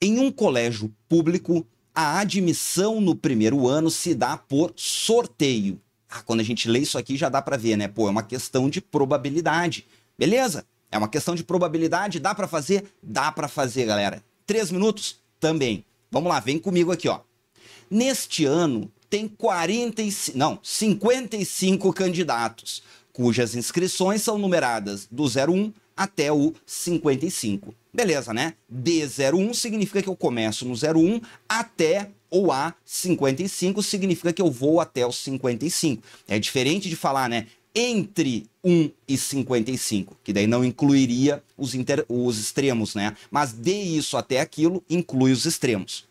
Em um colégio público, a admissão no primeiro ano se dá por sorteio. Ah, quando a gente lê isso aqui já dá para ver, né? Pô, é uma questão de probabilidade. Beleza? É uma questão de probabilidade, dá para fazer? Dá para fazer, galera. Três minutos? Também. Vamos lá, vem comigo aqui, ó. Neste ano tem 45, não, 55 candidatos, cujas inscrições são numeradas do 01 até o 55. Beleza, né? D01 significa que eu começo no 01 até ou a 55 significa que eu vou até o 55. É diferente de falar, né? Entre 1 e 55, que daí não incluiria os, inter... os extremos, né? Mas de isso até aquilo inclui os extremos.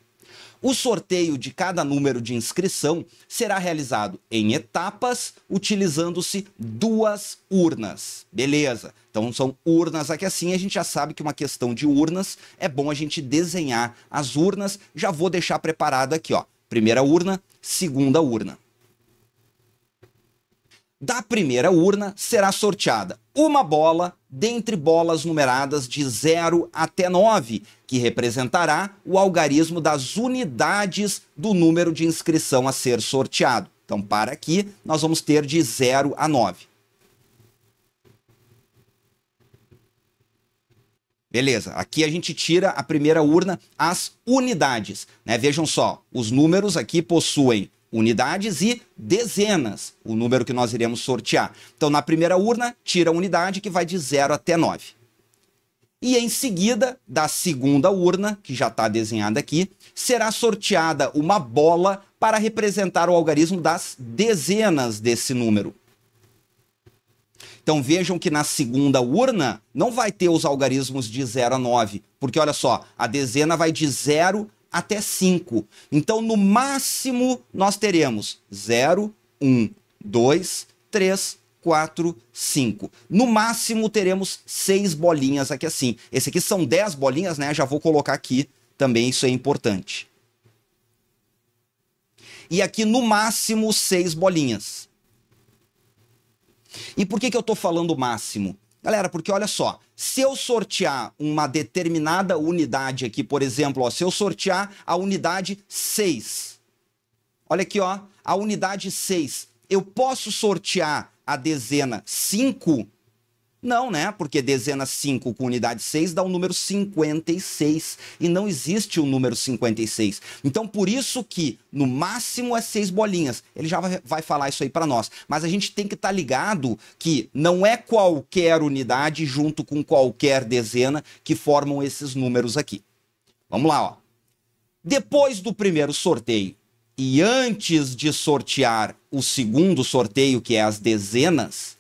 O sorteio de cada número de inscrição será realizado em etapas, utilizando-se duas urnas. Beleza? Então são urnas aqui assim, a gente já sabe que uma questão de urnas é bom a gente desenhar as urnas. Já vou deixar preparado aqui, ó. Primeira urna, segunda urna. Da primeira urna será sorteada uma bola dentre bolas numeradas de 0 até 9, que representará o algarismo das unidades do número de inscrição a ser sorteado. Então, para aqui, nós vamos ter de 0 a 9. Beleza, aqui a gente tira a primeira urna, as unidades. Né? Vejam só, os números aqui possuem unidades e dezenas, o número que nós iremos sortear. Então, na primeira urna, tira a unidade que vai de 0 até 9. E em seguida, da segunda urna, que já está desenhada aqui, será sorteada uma bola para representar o algarismo das dezenas desse número. Então vejam que na segunda urna não vai ter os algarismos de 0 a 9, porque olha só, a dezena vai de 0 até 5. Então, no máximo, nós teremos 0, 1, 2, 3, 4, 5. No máximo, teremos 6 bolinhas aqui assim. Esse aqui são 10 bolinhas, né? Já vou colocar aqui também, isso é importante. E aqui, no máximo, 6 bolinhas. E por que, que eu estou falando máximo? Galera, porque olha só, se eu sortear uma determinada unidade aqui, por exemplo, ó, se eu sortear a unidade 6, olha aqui, ó, a unidade 6, eu posso sortear a dezena 5 não, né? Porque dezena 5 com unidade 6 dá o um número 56 e não existe o um número 56. Então, por isso que no máximo é seis bolinhas. Ele já vai falar isso aí para nós. Mas a gente tem que estar tá ligado que não é qualquer unidade junto com qualquer dezena que formam esses números aqui. Vamos lá, ó. Depois do primeiro sorteio e antes de sortear o segundo sorteio, que é as dezenas,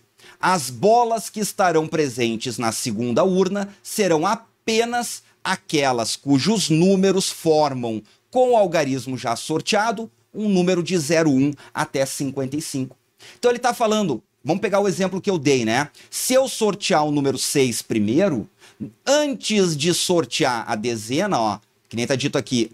as bolas que estarão presentes na segunda urna serão apenas aquelas cujos números formam, com o algarismo já sorteado, um número de 01 até 55. Então ele está falando, vamos pegar o exemplo que eu dei, né? Se eu sortear o número 6 primeiro, antes de sortear a dezena, ó, que nem está dito aqui,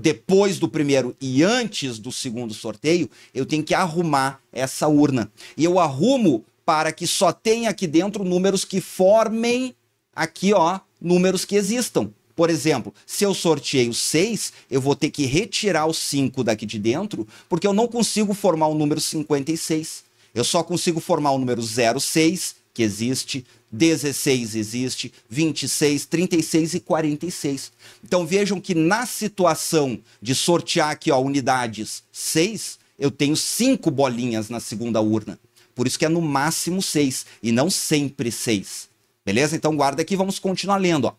depois do primeiro e antes do segundo sorteio, eu tenho que arrumar essa urna. E eu arrumo para que só tenha aqui dentro números que formem aqui, ó, números que existam. Por exemplo, se eu sorteio 6, eu vou ter que retirar o 5 daqui de dentro, porque eu não consigo formar o número 56. Eu só consigo formar o número 06, que existe, 16 existe, 26, 36 e 46. Então vejam que na situação de sortear aqui ó, unidades 6, eu tenho 5 bolinhas na segunda urna. Por isso que é no máximo seis e não sempre seis. Beleza? Então guarda aqui, vamos continuar lendo. Ó.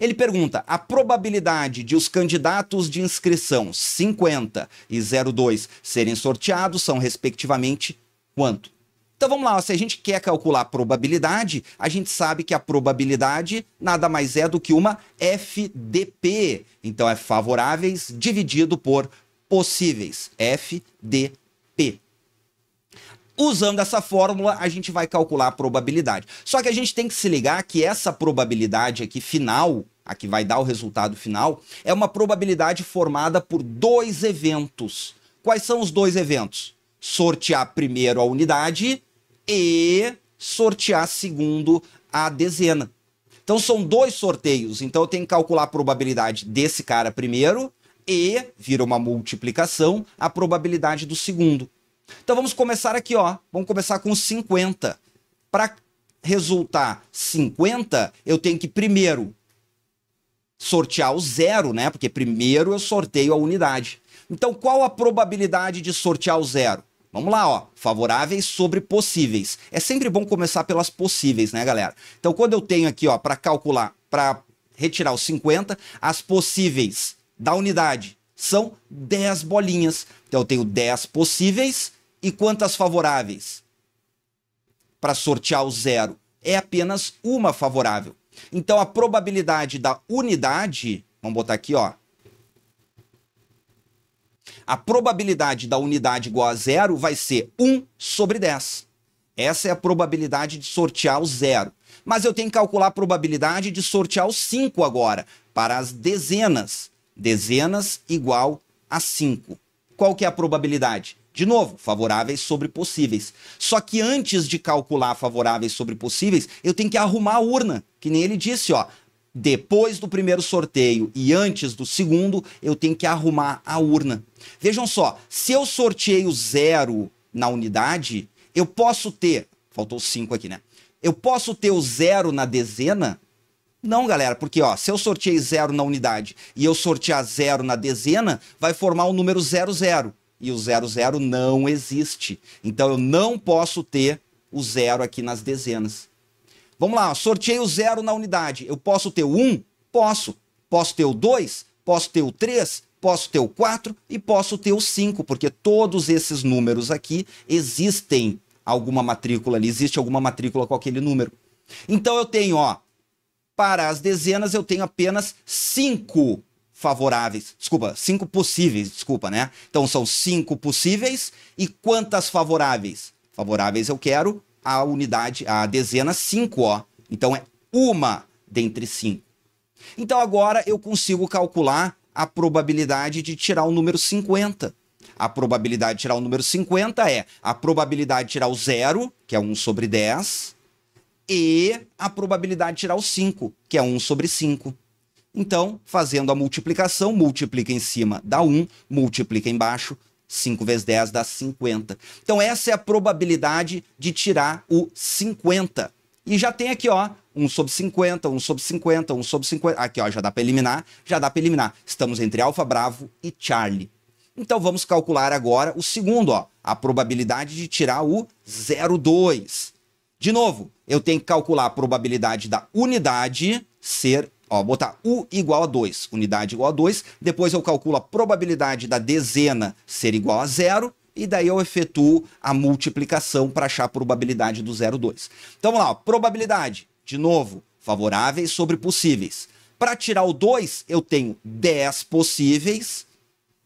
Ele pergunta: a probabilidade de os candidatos de inscrição 50 e 02 serem sorteados são, respectivamente, quanto? Então vamos lá, se a gente quer calcular a probabilidade, a gente sabe que a probabilidade nada mais é do que uma FDP. Então é favoráveis dividido por possíveis, FDP. Usando essa fórmula, a gente vai calcular a probabilidade. Só que a gente tem que se ligar que essa probabilidade aqui final, a que vai dar o resultado final, é uma probabilidade formada por dois eventos. Quais são os dois eventos? Sortear primeiro a unidade e sortear segundo a dezena. Então são dois sorteios, então eu tenho que calcular a probabilidade desse cara primeiro e, vira uma multiplicação, a probabilidade do segundo. Então vamos começar aqui, ó. Vamos começar com 50. Para resultar 50, eu tenho que primeiro sortear o zero, né? Porque primeiro eu sorteio a unidade. Então qual a probabilidade de sortear o zero? Vamos lá, ó. Favoráveis sobre possíveis. É sempre bom começar pelas possíveis, né, galera? Então quando eu tenho aqui, ó, para calcular, para retirar os 50, as possíveis da unidade são 10 bolinhas. Então eu tenho 10 possíveis e quantas favoráveis? Para sortear o zero, é apenas uma favorável. Então a probabilidade da unidade, vamos botar aqui, ó. A probabilidade da unidade igual a zero vai ser 1 sobre 10. Essa é a probabilidade de sortear o zero. Mas eu tenho que calcular a probabilidade de sortear o 5 agora, para as dezenas. Dezenas igual a 5. Qual que é a probabilidade? De novo, favoráveis sobre possíveis. Só que antes de calcular favoráveis sobre possíveis, eu tenho que arrumar a urna. Que nem ele disse, ó. Depois do primeiro sorteio e antes do segundo, eu tenho que arrumar a urna. Vejam só, se eu sorteio zero na unidade, eu posso ter. Faltou cinco aqui, né? Eu posso ter o zero na dezena? Não, galera, porque ó, se eu sorteio zero na unidade e eu sortear zero na dezena, vai formar o número zero zero e o 00 não existe. Então eu não posso ter o zero aqui nas dezenas. Vamos lá, sorteei o zero na unidade. Eu posso ter o 1? Posso. Posso ter o 2? Posso ter o 3? Posso ter o 4 e posso ter o 5, porque todos esses números aqui existem alguma matrícula ali, existe alguma matrícula com aquele número. Então eu tenho, ó, para as dezenas eu tenho apenas 5 favoráveis, desculpa, cinco possíveis, desculpa, né? Então são cinco possíveis e quantas favoráveis? Favoráveis eu quero a unidade, a dezena 5, ó. Então é uma dentre cinco. Então agora eu consigo calcular a probabilidade de tirar o número 50. A probabilidade de tirar o número 50 é a probabilidade de tirar o 0, que é 1 sobre 10, e a probabilidade de tirar o 5, que é 1 sobre 5. Então, fazendo a multiplicação, multiplica em cima, dá 1, multiplica embaixo, 5 vezes 10 dá 50. Então, essa é a probabilidade de tirar o 50. E já tem aqui, ó, 1 sobre 50, 1 sobre 50, 1 sobre 50. Aqui, ó, já dá para eliminar, já dá para eliminar. Estamos entre Alfa Bravo e Charlie. Então, vamos calcular agora o segundo, ó, a probabilidade de tirar o 02. De novo, eu tenho que calcular a probabilidade da unidade ser Ó, botar U igual a 2, unidade igual a 2. Depois eu calculo a probabilidade da dezena ser igual a 0, E daí eu efetuo a multiplicação para achar a probabilidade do 0,2. Então vamos lá, ó, probabilidade, de novo, favoráveis sobre possíveis. Para tirar o 2, eu tenho 10 possíveis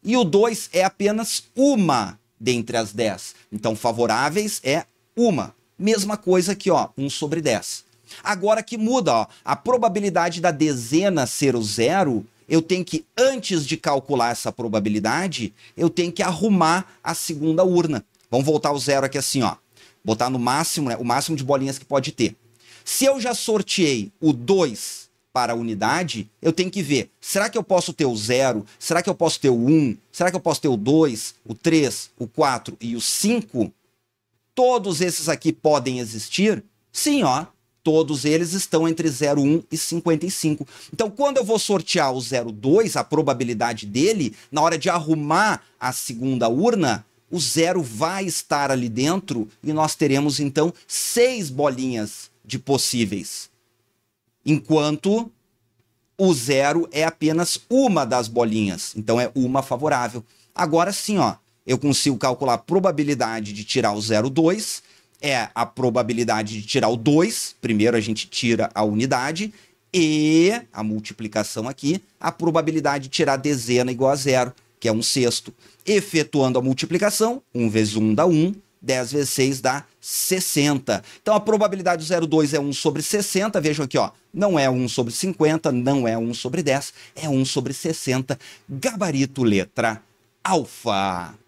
e o 2 é apenas uma dentre as 10. Então, favoráveis é uma. Mesma coisa aqui, ó, 1 sobre 10. Agora que muda, ó, a probabilidade da dezena ser o zero, eu tenho que, antes de calcular essa probabilidade, eu tenho que arrumar a segunda urna. Vamos voltar ao zero aqui assim, ó. Botar no máximo, né, o máximo de bolinhas que pode ter. Se eu já sorteei o 2 para a unidade, eu tenho que ver, será que eu posso ter o 0? Será que eu posso ter o 1? Um? Será que eu posso ter o 2, o 3, o 4 e o 5? Todos esses aqui podem existir? Sim, ó. Todos eles estão entre 0,1 e 55. Então, quando eu vou sortear o 0,2, a probabilidade dele, na hora de arrumar a segunda urna, o zero vai estar ali dentro e nós teremos então seis bolinhas de possíveis. Enquanto o zero é apenas uma das bolinhas, então é uma favorável. Agora sim, ó, eu consigo calcular a probabilidade de tirar o 0,2 é a probabilidade de tirar o 2. Primeiro a gente tira a unidade. E a multiplicação aqui, a probabilidade de tirar dezena igual a zero, que é um sexto. Efetuando a multiplicação, 1 vezes 1 dá 1, 10 vezes 6 dá 60. Então a probabilidade do 02 é 1 sobre 60. Vejam aqui, ó. Não é 1 sobre 50, não é 1 sobre 10, é 1 sobre 60. Gabarito letra alfa.